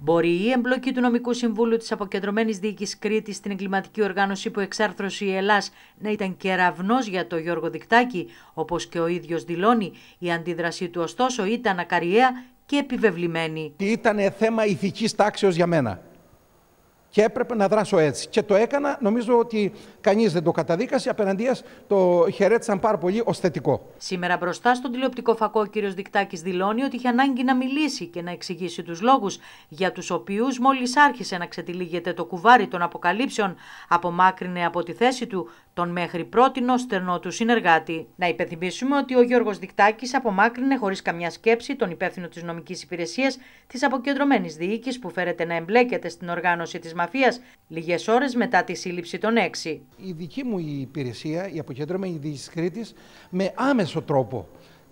Μπορεί η εμπλοκή του νομικού συμβούλου της αποκεντρωμένης διοίκησης Κρήτη στην εγκληματική οργάνωση που εξάρθρωσε η Ελλάς να ήταν κεραυνό για το Γιώργο Δικτάκη, όπως και ο ίδιος δηλώνει. Η αντίδρασή του, ωστόσο, ήταν ακαριέα και επιβεβλημένη. Ήταν θέμα ηθικής τάξεως για μένα. Και έπρεπε να δράσω έτσι. Και το έκανα. Νομίζω ότι κανείς δεν το καταδίκασε. Απέναντίας το χαιρέτησαν πάρα πολύ ως θετικό. Σήμερα, μπροστά στον τηλεοπτικό φακό, ο κ. Δικτάκης δηλώνει ότι είχε ανάγκη να μιλήσει και να εξηγήσει τους λόγους για τους οποίους μόλις άρχισε να ξετυλίγεται το κουβάρι των αποκαλύψεων, απομάκρυνε από τη θέση του τον μέχρι πρώτη στενό του συνεργάτη. Να υπενθυμίσουμε ότι ο Γιώργος Δικτάκης απομάκρυνε χωρίς καμιά σκέψη τον υπεύθυνο της νομικής υπηρεσίας της αποκεντρωμένης διοίκη που φέρεται να εμπλέκεται στην οργάνωση της μαφίας λίγες ώρες μετά τη σύλληψη των έξι. Η δική μου υπηρεσία, η αποκέντρωμενη της Κρήτη, με άμεσο τρόπο,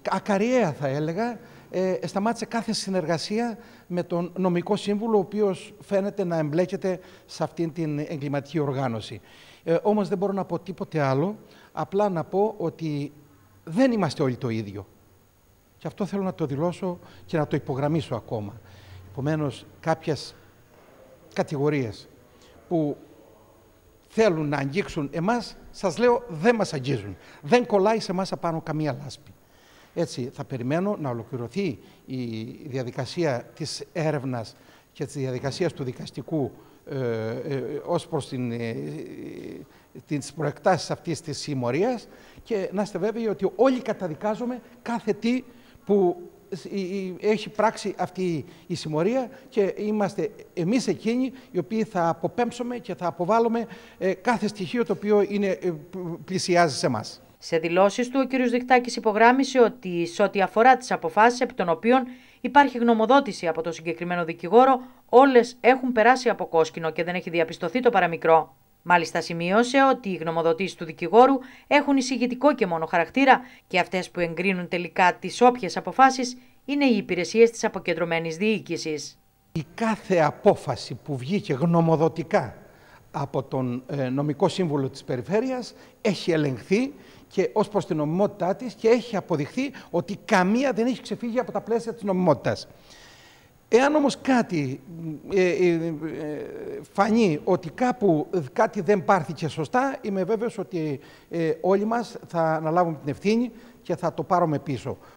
ακαριέα θα έλεγα, ε, σταμάτησε κάθε συνεργασία με τον νομικό σύμβουλο, ο οποίος φαίνεται να εμπλέκεται σε αυτήν την εγκληματική οργάνωση. Ε, όμως δεν μπορώ να πω τίποτε άλλο, απλά να πω ότι δεν είμαστε όλοι το ίδιο. Και αυτό θέλω να το δηλώσω και να το υπογραμμίσω ακόμα. Επομένως, κάποιες κατηγορίες που θέλουν να αγγίξουν εμάς, σας λέω δεν μας αγγίζουν. Δεν κολλάει σε εμάς απάνω καμία λάσπη. Έτσι θα περιμένω να ολοκληρωθεί η διαδικασία της έρευνας και της διαδικασίας του δικαστικού ε, ε, ως προς την, ε, τις προεκτάσεις αυτής της συμμορίας και να είστε βέβαιοι ότι όλοι καταδικάζουμε κάθε τι που έχει πράξει αυτή η συμμορία και είμαστε εμείς εκείνοι οι οποίοι θα αποπέμψουμε και θα αποβάλλουμε ε, κάθε στοιχείο το οποίο είναι, ε, πλησιάζει σε μας. Σε δηλώσεις του, ο κ. Δικτάκης υπογράμμισε ότι σε ό,τι αφορά τις αποφάσεις επί των οποίων υπάρχει γνωμοδότηση από τον συγκεκριμένο δικηγόρο, όλες έχουν περάσει από κόσκινο και δεν έχει διαπιστωθεί το παραμικρό. Μάλιστα, σημείωσε ότι οι γνωμοδοτήσεις του δικηγόρου έχουν εισηγητικό και μόνο χαρακτήρα και αυτές που εγκρίνουν τελικά τις όποιες αποφάσεις είναι οι υπηρεσίες της αποκεντρωμένης διοίκησης. Η κάθε απόφαση που βγήκε γνωμοδοτικά από τον ε, νομικό σύμβουλο της περιφέρειας έχει ελεγχθεί και ως προς την νομιμότητά της και έχει αποδειχθεί ότι καμία δεν έχει ξεφύγει από τα πλαίσια της νομιμότητας. Εάν όμως κάτι ε, ε, ε, φανεί ότι κάπου κάτι δεν πάρθηκε σωστά, είμαι βέβαιος ότι ε, όλοι μας θα αναλάβουμε την ευθύνη και θα το πάρουμε πίσω.